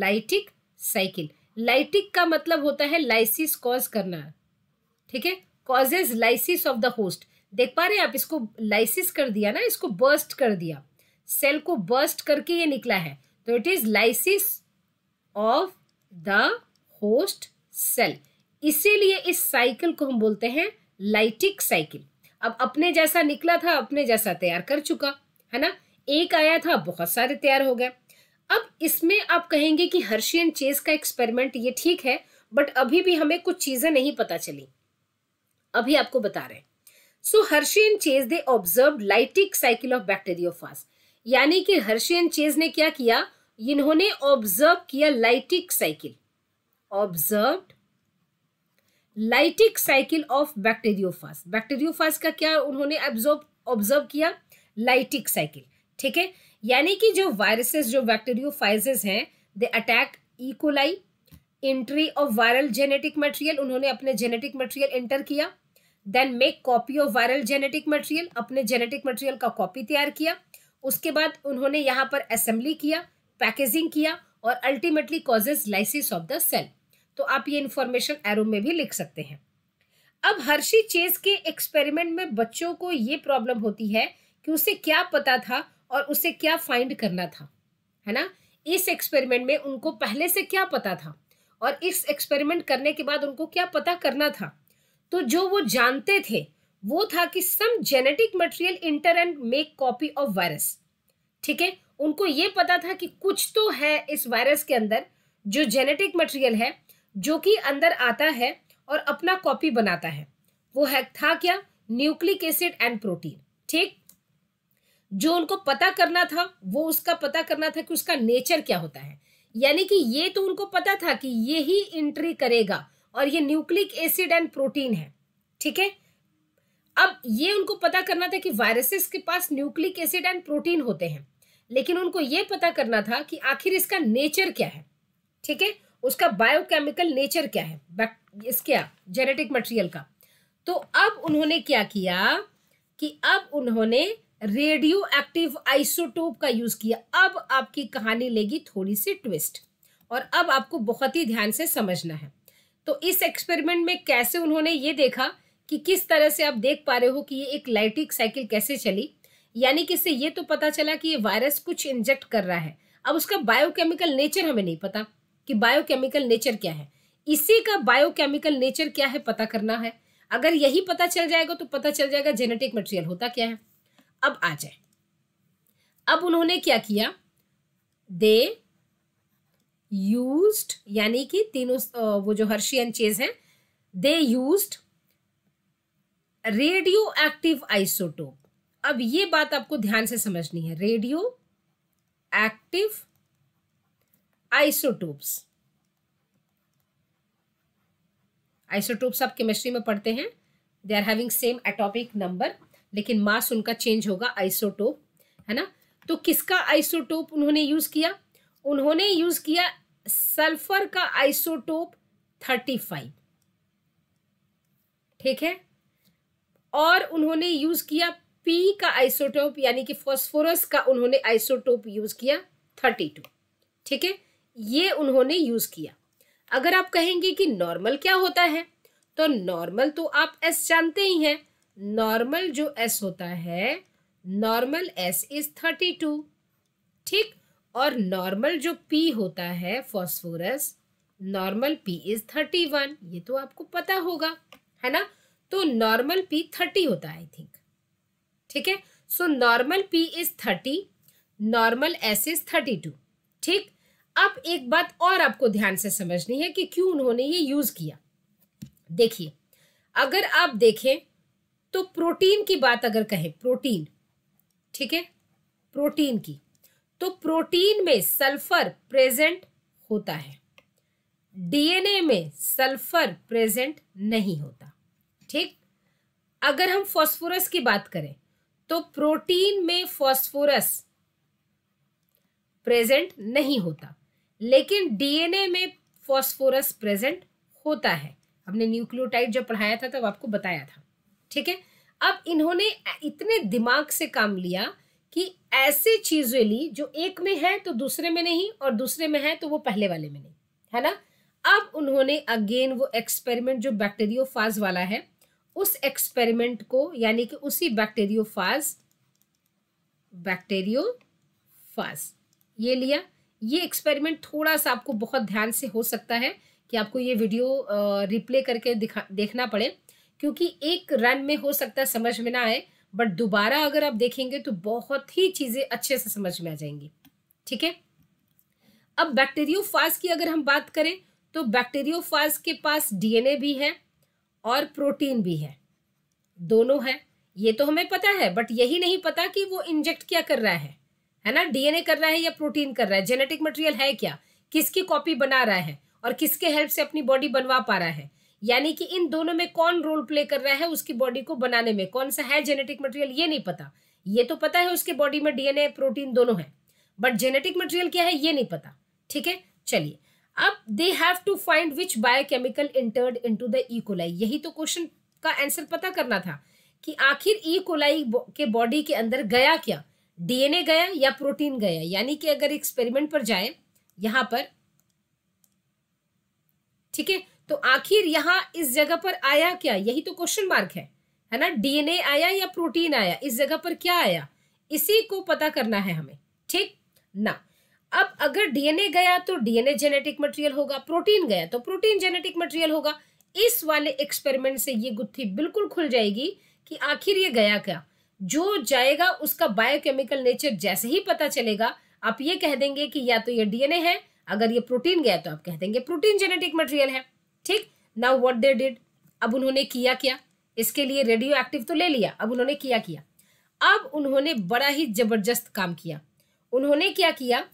lytic cycle lytic का मतलब होता है लाइसिस कॉज करना ठीक है causes lysis of the host देख पा रहे हैं आप इसको लाइसिस कर दिया ना इसको बर्स्ट कर दिया सेल को बर्स्ट करके ये निकला है तो it is lysis of the host cell इसीलिए इस साइकिल को हम बोलते हैं लाइटिक साइकिल अब अपने जैसा निकला था अपने जैसा तैयार कर चुका है ना एक आया था बहुत सारे तैयार हो गए अब इसमें आप कहेंगे कि हर्शियन चेस का एक्सपेरिमेंट ये ठीक है बट अभी भी हमें कुछ चीज़ें नहीं पता चली अभी आपको बता रहे हैं so Hershey and Chase they observe lytic cycle of bacteriophage यानी कि हर्शियन चेज ने क्या किया इन्होंने ऑब्जर्व किया lytic cycle observe lytic cycle of bacteriophages bacteriophages का क्या उन्होंने ऑब्जर्व किया लाइटिक साइकिल ठीक है यानी कि जो वायरसेस जो बैक्टेरियोफाइजेस हैं they attack E coli entry of viral genetic material उन्होंने अपने जेनेटिक मटेरियल एंटर किया then make copy of viral genetic material अपने जेनेटिक मटेरियल का कॉपी तैयार किया उसके बाद उन्होंने यहाँ पर असेंबली किया पैकेजिंग किया और ultimately causes lysis of the cell तो आप ये इन्फॉर्मेशन एरो में भी लिख सकते हैं अब हर्षी चेज के एक्सपेरिमेंट में बच्चों को ये प्रॉब्लम होती है कि उसे क्या पता था और उसे क्या फाइंड करना था है ना इस एक्सपेरिमेंट में उनको पहले से क्या पता था और इस एक्सपेरिमेंट करने के बाद उनको क्या पता करना था तो जो वो जानते थे वो था कि some genetic material enter and make copy of virus ठीक है उनको ये पता था कि कुछ तो है इस वायरस के अंदर जो जेनेटिक मटेरियल है जो कि अंदर आता है और अपना कॉपी बनाता है वो है था क्या न्यूक्लिक एसिड एंड प्रोटीन ठीक जो उनको पता करना था वो उसका पता करना था कि उसका नेचर क्या होता है यानी कि ये तो उनको पता था कि ये ही एंट्री करेगा और ये न्यूक्लिक एसिड एंड प्रोटीन है ठीक है अब ये उनको पता करना था कि वायरसेस के पास न्यूक्लिक एसिड एंड प्रोटीन होते हैं लेकिन उनको ये पता करना था कि आखिर इसका नेचर क्या है ठीक है उसका बायोकेमिकल नेचर क्या है इसका जेनेटिक मटेरियल का तो अब उन्होंने क्या किया कि अब उन्होंने रेडियो एक्टिव आइसोटोप का यूज किया अब आपकी कहानी लेगी थोड़ी सी ट्विस्ट और अब आपको बहुत ही ध्यान से समझना है तो इस एक्सपेरिमेंट में कैसे उन्होंने ये देखा कि किस तरह से आप देख पा रहे हो कि ये एक लाइटिक साइकिल कैसे चली यानी कि इससे ये तो पता चला कि ये वायरस कुछ इंजेक्ट कर रहा है अब उसका बायोकेमिकल नेचर हमें नहीं पता कि बायोकेमिकल नेचर क्या है इसी का बायोकेमिकल नेचर क्या है पता करना है अगर यही पता चल जाएगा तो पता चल जाएगा जेनेटिक मटेरियल होता क्या है अब आ जाए अब उन्होंने क्या किया दे यूज यानी कि तीनों वो जो हर्शियन चीज हैं they use radio radioactive isotope अब ये बात आपको ध्यान से समझनी है रेडियो एक्टिव आइसोटोप्स आइसोटोप्स आप केमिस्ट्री में पढ़ते हैं they are having same atomic number लेकिन मास उनका चेंज होगा आइसोटोप है ना तो किसका आइसोटोप उन्होंने यूज़ किया उन्होंने यूज़ किया सल्फर का आइसोटोप थर्टी फाइव ठीक है और उन्होंने यूज़ किया पी का आइसोटोप यानी कि फॉस्फोरस का उन्होंने आइसोटोप यूज़ किया थर्टी टू ठीक है ये उन्होंने यूज़ किया अगर आप कहेंगे कि नॉर्मल क्या होता है तो नॉर्मल तो आप एस जानते ही हैं नॉर्मल जो एस होता है normal S is thirty two ठीक और नॉर्मल जो पी होता है phosphorus normal P is thirty one ये तो आपको पता होगा है ना तो नॉर्मल पी थर्टी होता है आई थिंक ठीक है so normal P is thirty normal S is thirty two ठीक अब एक बात और आपको ध्यान से समझनी है कि क्यों उन्होंने ये यूज़ किया देखिए अगर आप देखें तो प्रोटीन की बात अगर कहें प्रोटीन ठीक है प्रोटीन की तो प्रोटीन में सल्फर प्रेजेंट होता है डीएनए में सल्फर प्रेजेंट नहीं होता ठीक अगर हम फास्फोरस की बात करें तो प्रोटीन में फास्फोरस प्रेजेंट नहीं होता लेकिन डीएनए में फास्फोरस प्रेजेंट होता है हमने न्यूक्लियोटाइड जब पढ़ाया था तब आपको बताया था ठीक है अब इन्होंने इतने दिमाग से काम लिया कि ऐसी चीज़ें ली जो एक में है तो दूसरे में नहीं और दूसरे में है तो वो पहले वाले में नहीं है ना अब उन्होंने अगेन वो एक्सपेरिमेंट जो फाज वाला है उस एक्सपेरिमेंट को यानी कि उसी बैक्टेरियो फाज बैक्टेरियो फाज ये लिया ये एक्सपेरिमेंट थोड़ा सा आपको बहुत ध्यान से हो सकता है कि आपको ये वीडियो रिप्ले करके दिखा देखना पड़े क्योंकि एक रन में हो सकता है समझ में ना आए बट दोबारा अगर आप देखेंगे तो बहुत ही चीज़ें अच्छे से समझ में आ जाएंगी ठीक है अब बैक्टेरियो की अगर हम बात करें तो बैक्टेरियो के पास डीएनए भी है और प्रोटीन भी है दोनों है ये तो हमें पता है बट यही नहीं पता कि वो इंजेक्ट क्या कर रहा है है ना डीएनए कर रहा है या प्रोटीन कर रहा है जेनेटिक मटेरियल है क्या किसकी कॉपी बना रहा है और किसके हेल्प से अपनी बॉडी बनवा पा रहा है यानी कि इन दोनों में कौन रोल प्ले कर रहा है उसकी बॉडी को बनाने में कौन सा है जेनेटिक मटेरियल ये नहीं पता ये तो पता है उसके बॉडी में डीएनए प्रोटीन दोनों है बट जेनेटिक मटेरियल क्या है ये नहीं पता ठीक है चलिए अब they have to find which biochemical entered into the coli यही तो क्वेश्चन का आंसर पता करना था कि आखिर ई e. कोलाई के बॉडी के अंदर गया क्या डीएनए गया या प्रोटीन गया यानी कि अगर एक्सपेरिमेंट पर जाए यहां पर ठीक है तो आखिर यहाँ इस जगह पर आया क्या यही तो क्वेश्चन मार्क है है ना डीएनए आया या प्रोटीन आया इस जगह पर क्या आया इसी को पता करना है हमें ठीक ना अब अगर डीएनए गया तो डीएनए जेनेटिक मटेरियल होगा प्रोटीन गया तो प्रोटीन जेनेटिक मटेरियल होगा इस वाले एक्सपेरिमेंट से ये गुत्थी बिल्कुल खुल जाएगी कि आखिर ये गया क्या जो जाएगा उसका बायोकेमिकल नेचर जैसे ही पता चलेगा आप ये कह देंगे कि या तो ये डीएनए है अगर ये प्रोटीन गया तो आप कह देंगे प्रोटीन जेनेटिक मटेरियल है ठीक नाउ व्हाट दे डिड अब उन्होंने किया क्या इसके लिए रेडियो एक्टिव तो ले लिया अब उन्होंने किया किया अब उन्होंने बड़ा ही जबरदस्त काम किया उन्होंने क्या किया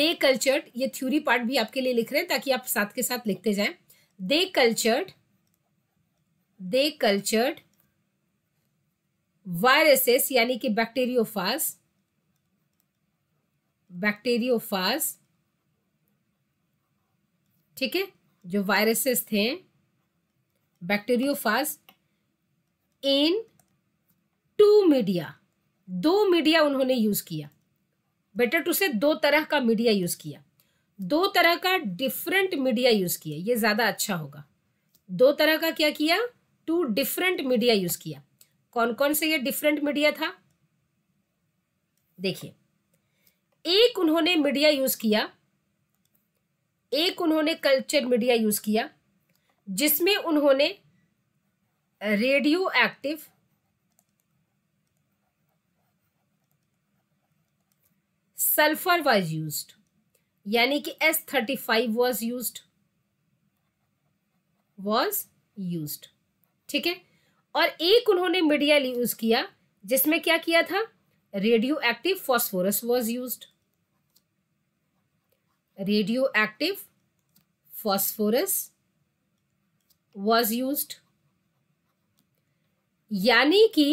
दे कल्चर्ड ये थ्योरी पार्ट भी आपके लिए लिख रहे हैं ताकि आप साथ के साथ लिखते जाए they cultured they cultured viruses यानी कि बैक्टीरियोफास बैक्टीरियोफास ठीक है जो वायरसेस थे बैक्टीरियोफास इन टू मीडिया दो मीडिया उन्होंने यूज़ किया बेटर टू से दो तरह का मीडिया यूज़ किया दो तरह का डिफरेंट मीडिया यूज़ किया ये ज़्यादा अच्छा होगा दो तरह का क्या किया टू डिफरेंट मीडिया यूज़ किया कौन कौन से ये डिफरेंट मीडिया था देखिए एक उन्होंने मीडिया यूज़ किया एक उन्होंने कल्चर मीडिया यूज़ किया जिसमें उन्होंने radio active sulphur was used यानी कि S thirty five was use was use ठीक है और एक उन्होंने मीडिया यूज किया जिसमें क्या किया था radio active phosphorus was use radio active phosphorus was use यानी कि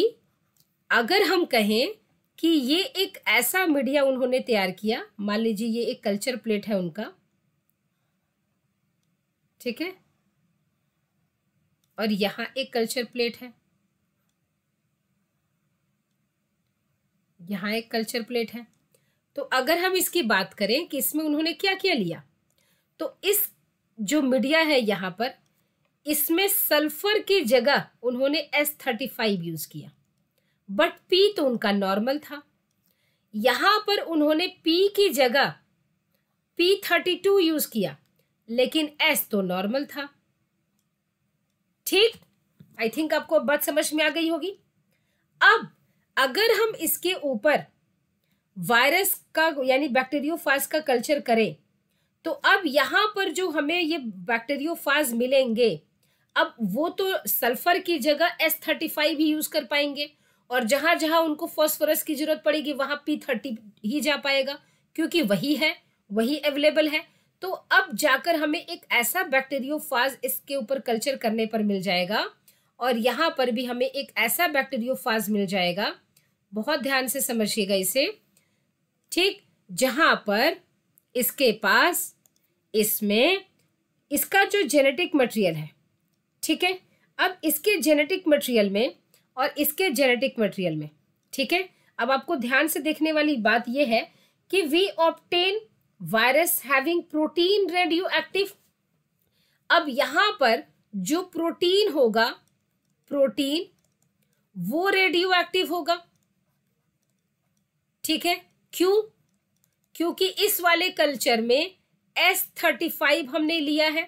अगर हम कहें कि ये एक ऐसा मीडिया उन्होंने तैयार किया मान लीजिए ये एक कल्चर प्लेट है उनका ठीक है और यहां एक कल्चर प्लेट है यहाँ एक कल्चर प्लेट है तो अगर हम इसकी बात करें कि इसमें उन्होंने क्या क्या लिया तो इस जो मीडिया है यहाँ पर इसमें सल्फर की जगह उन्होंने एस थर्टी फाइव यूज़ किया बट पी तो उनका नॉर्मल था यहाँ पर उन्होंने पी की जगह पी थर्टी टू यूज़ किया लेकिन एस तो नॉर्मल था ठीक आई थिंक आपको बात समझ में आ गई होगी अब अगर हम इसके ऊपर वायरस का यानी बैक्टीरियोफाज का कल्चर करें तो अब यहाँ पर जो हमें ये बैक्टीरियोफाज मिलेंगे अब वो तो सल्फर की जगह एस थर्टी फाइव ही यूज़ कर पाएंगे और जहाँ जहाँ उनको फॉस्फोरस की ज़रूरत पड़ेगी वहाँ पी थर्टी ही जा पाएगा क्योंकि वही है वही अवेलेबल है तो अब जाकर हमें एक ऐसा बैक्टीरियोफाज इसके ऊपर कल्चर करने पर मिल जाएगा और यहाँ पर भी हमें एक ऐसा बैक्टीरियोफाज मिल जाएगा बहुत ध्यान से समझिएगा इसे ठीक जहाँ पर इसके पास इसमें इसका जो जेनेटिक मटेरियल है ठीक है अब इसके जेनेटिक मटेरियल में और इसके जेनेटिक मटेरियल में ठीक है अब आपको ध्यान से देखने वाली बात यह है कि we obtain virus having protein radio active अब यहाँ पर जो प्रोटीन होगा प्रोटीन वो रेडियो एक्टिव होगा ठीक है क्यों क्योंकि इस वाले कल्चर में एस थर्टी फाइव हमने लिया है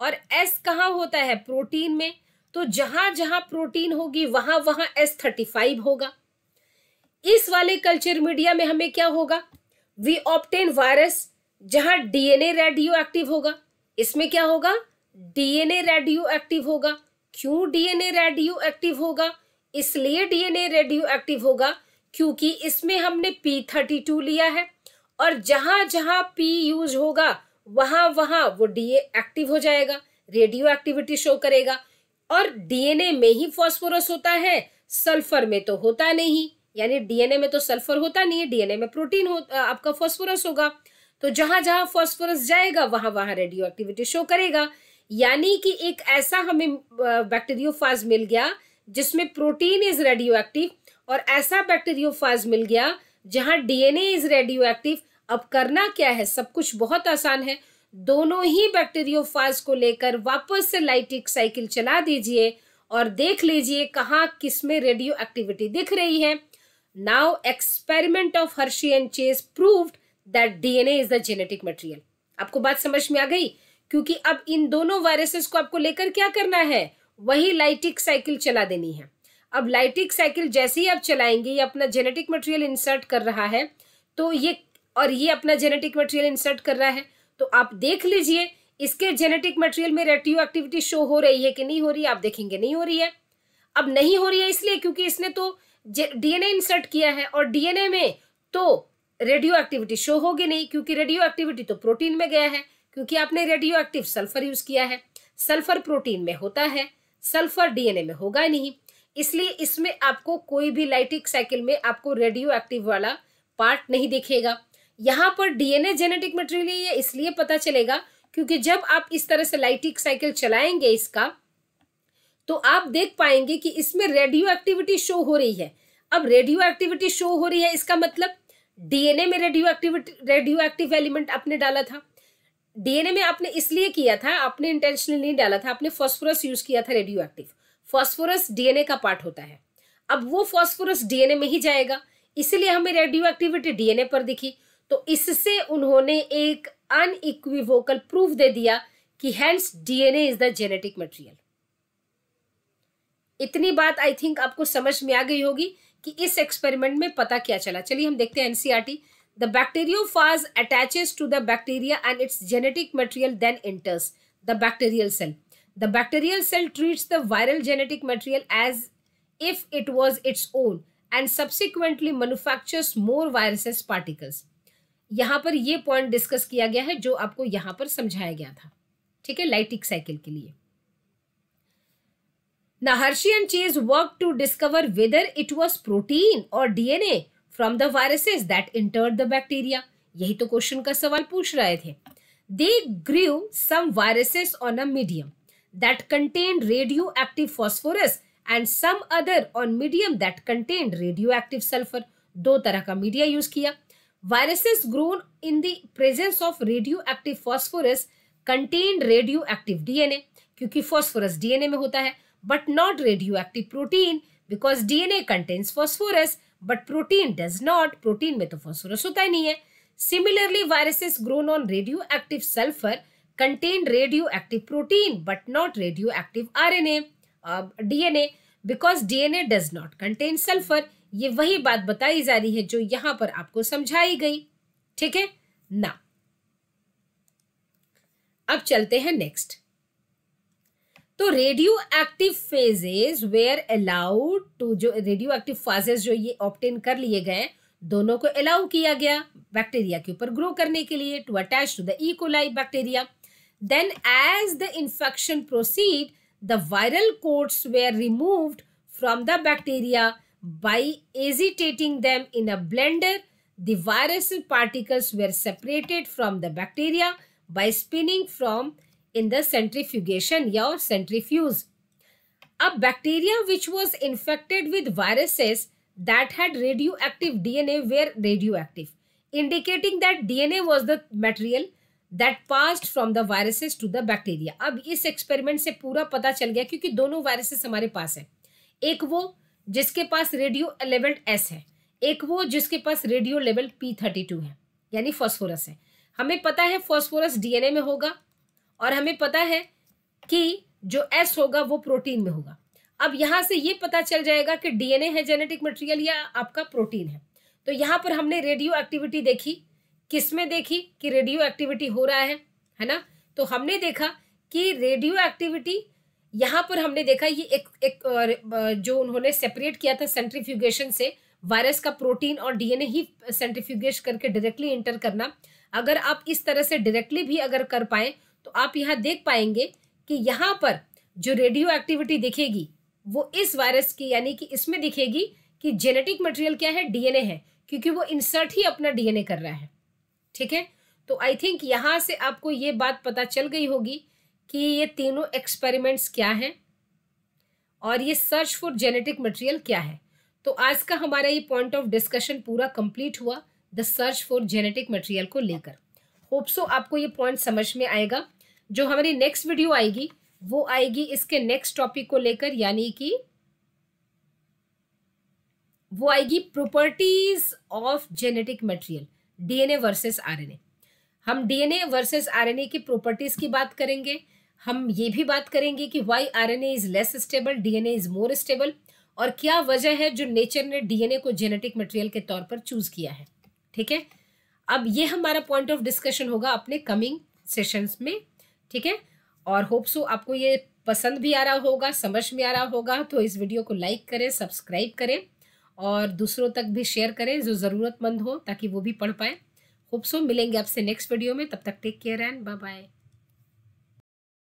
और एस कहाँ होता है प्रोटीन में तो जहां जहां प्रोटीन होगी वहां वहां एस थर्टी फाइव होगा इस वाले कल्चर मीडिया में हमें क्या होगा वी ऑप्टेन वायरस जहां डीएनए रेडियो एक्टिव होगा इसमें क्या होगा डीएनए रेडियो एक्टिव होगा क्यों डीएनए रेडियो एक्टिव होगा इसलिए डीएनए रेडियो एक्टिव होगा क्योंकि इसमें हमने पी थर्टी टू लिया है और जहां जहां पी यूज होगा वहां वहां वो डीए एक्टिव हो जाएगा रेडियो एक्टिविटी शो करेगा और डीएनए में ही फॉस्फोरस होता है सल्फर में तो होता नहीं यानी डीएनए में तो सल्फर होता नहीं है डीएनए में प्रोटीन हो आपका फॉस्फोरस होगा तो जहां जहां फॉस्फोरस जाएगा वहां वहां रेडियो एक्टिविटी शो करेगा यानी कि एक ऐसा हमें बैक्टीरियो मिल गया जिसमें प्रोटीन इज रेडियो एक्टिव और ऐसा बैक्टीरियोफाज मिल गया जहां डीएनए इज रेडियो एक्टिव अब करना क्या है सब कुछ बहुत आसान है दोनों ही बैक्टीरियोफाज को लेकर वापस से लाइटिक साइकिल चला दीजिए और देख लीजिए कहाँ किस में रेडियो एक्टिविटी दिख रही है now experiment of Hershey and Chase proved that DNA is the genetic material आपको बात समझ में आ गई क्योंकि अब इन दोनों वायरसेस को आपको लेकर क्या करना है वही लाइटिक साइकिल चला देनी है अब लाइटिक साइकिल जैसे ही आप चलाएंगे ये अपना जेनेटिक मटेरियल इंसर्ट कर रहा है तो ये और ये अपना जेनेटिक मटेरियल इंसर्ट कर रहा है तो आप देख लीजिए इसके जेनेटिक मटेरियल में रेटियो एक्टिविटी शो हो रही है कि नहीं हो रही है आप देखेंगे नहीं हो रही है अब नहीं हो रही है इसलिए क्योंकि इसने तो डीएनए इंसर्ट किया है और डीएनए में तो रेडियो एक्टिविटी शो होगी नहीं क्योंकि रेडियो एक्टिविटी तो प्रोटीन में गया है क्योंकि आपने रेडियो एक्टिव सल्फर यूज किया है सल्फर प्रोटीन में होता है सल्फर डीएनए में होगा नहीं इसलिए इसमें आपको कोई भी लाइटिक साइकिल में आपको रेडियो एक्टिव वाला पार्ट नहीं दिखेगा यहाँ पर डीएनए जेनेटिक मटेरियल ये इसलिए पता चलेगा क्योंकि जब आप इस तरह से लाइटिक साइकिल चलाएंगे इसका तो आप देख पाएंगे कि इसमें रेडियो एक्टिविटी शो हो रही है अब रेडियो एक्टिविटी शो हो रही है इसका मतलब डीएनए में radio activity radio active element आपने डाला था डीएनए में आपने इसलिए किया था आपने इंटेंशनली नहीं डाला था आपने फॉस्फोरस यूज किया था रेडियो एक्टिव फॉस्फोरस डीएनए का पार्ट होता है अब वो फॉस्फोरस डीएनए में ही जाएगा इसलिए हमें रेडियो एक्टिविटी डीएनए पर दिखी तो इससे उन्होंने एक अनइक्विवोकल प्रूफ दे दिया कि hence DNA is the genetic material इतनी बात आई थिंक आपको समझ में आ गई होगी कि इस एक्सपेरिमेंट में पता क्या चला चलिए हम देखते हैं NCERT the phage attaches to the bacteria and its genetic material then enters the bacterial cell the bacterial cell treats the viral genetic material as if it was its own and subsequently manufactures more viruses particles यहाँ पर यह point discuss किया गया है जो आपको यहां पर समझाया गया था ठीक है लाइटिक साइकिल के लिए Hershey and Chase work to discover whether it was protein और DNA from the viruses that enter the bacteria यही तो क्वेश्चन का सवाल पूछ रहे थे they grew some viruses on a medium that contained radioactive phosphorus and some other और medium that contained radioactive sulphur दो तरह का मीडिया यूज किया viruses grown in the presence of radioactive phosphorus contained radioactive DNA क्योंकि phosphorus DNA में होता है but not radio active protein because DNA contains phosphorus but protein does not protein में तो फॉस्फोरस होता ही नहीं है similarly viruses grown on radio active sulphur contain radioactive protein but not radioactive RNA, uh, DNA because DNA does not contain sulfur. ये वही बात बताई जा रही है जो यहां पर आपको समझाई गई ठीक है ना अब चलते हैं नेक्स्ट तो radio active phages were allowed to जो रेडियो एक्टिव फाजेज जो ये ऑप्टेन कर लिए गए दोनों को अलाउ किया गया बैक्टीरिया के ऊपर ग्रो करने के लिए to attach to the E coli bacteria Then as the infection proceed, the viral coats were removed from the bacteria by agitating them in a blender. The virus particles were separated from the bacteria by spinning from in the centrifugation or centrifuge. A bacteria which was infected with viruses that had radioactive DNA were radioactive, indicating that DNA was the material that passed from the viruses to the bacteria अब इस experiment से पूरा पता चल गया क्योंकि दोनों viruses हमारे पास है एक वो जिसके पास रेडियो एलेवेंट एस है एक वो जिसके पास रेडियो लेवल पी थर्टी टू है यानी फॉस्फोरस है हमें पता है फॉस्फोरस डीएनए में होगा और हमें पता है कि जो एस होगा वो प्रोटीन में होगा अब यहाँ से ये पता चल जाएगा कि डीएनए है जेनेटिक मटेरियल या आपका प्रोटीन है तो यहाँ पर हमने रेडियो एक्टिविटी देखी किसमें देखी कि रेडियो एक्टिविटी हो रहा है है ना तो हमने देखा कि रेडियो एक्टिविटी यहाँ पर हमने देखा ये एक एक जो उन्होंने सेपरेट किया था सेंट्रीफ्यूगेशन से वायरस का प्रोटीन और डीएनए ही सेंट्रीफ्यूगेश करके डायरेक्टली इंटर करना अगर आप इस तरह से डायरेक्टली भी अगर कर पाए तो आप यहाँ देख पाएंगे कि यहाँ पर जो रेडियो एक्टिविटी दिखेगी वो इस वायरस की यानी कि इसमें दिखेगी कि जेनेटिक मटेरियल क्या है डीएनए है क्योंकि वो इंसर्ट ही अपना डीएनए कर रहा है ठीक है तो आई थिंक यहाँ से आपको ये बात पता चल गई होगी कि ये तीनों एक्सपेरिमेंट्स क्या हैं और ये सर्च फॉर जेनेटिक मटेरियल क्या है तो आज का हमारा ये पॉइंट ऑफ डिस्कशन पूरा कंप्लीट हुआ the search for genetic material को लेकर होप सो आपको ये पॉइंट समझ में आएगा जो हमारी नेक्स्ट वीडियो आएगी वो आएगी इसके नेक्स्ट टॉपिक को लेकर यानी कि वो आएगी properties of genetic material DNA versus RNA हम डीएनए वर्सेस आरएनए की प्रॉपर्टीज की बात करेंगे हम ये भी बात करेंगे कि why RNA is less stable DNA is more stable और क्या वजह है जो नेचर ने डीएनए को जेनेटिक मटेरियल के तौर पर चूज किया है ठीक है अब ये हमारा पॉइंट ऑफ डिस्कशन होगा अपने कमिंग सेशंस में ठीक है और होप सो आपको ये पसंद भी आ रहा होगा समझ में आ रहा होगा तो इस वीडियो को लाइक करें सब्सक्राइब करें और दूसरों तक भी शेयर करें जो ज़रूरतमंद हो ताकि वो भी पढ़ पाएँ खूब सो मिलेंगे आपसे नेक्स्ट वीडियो में तब तक take care and bye bye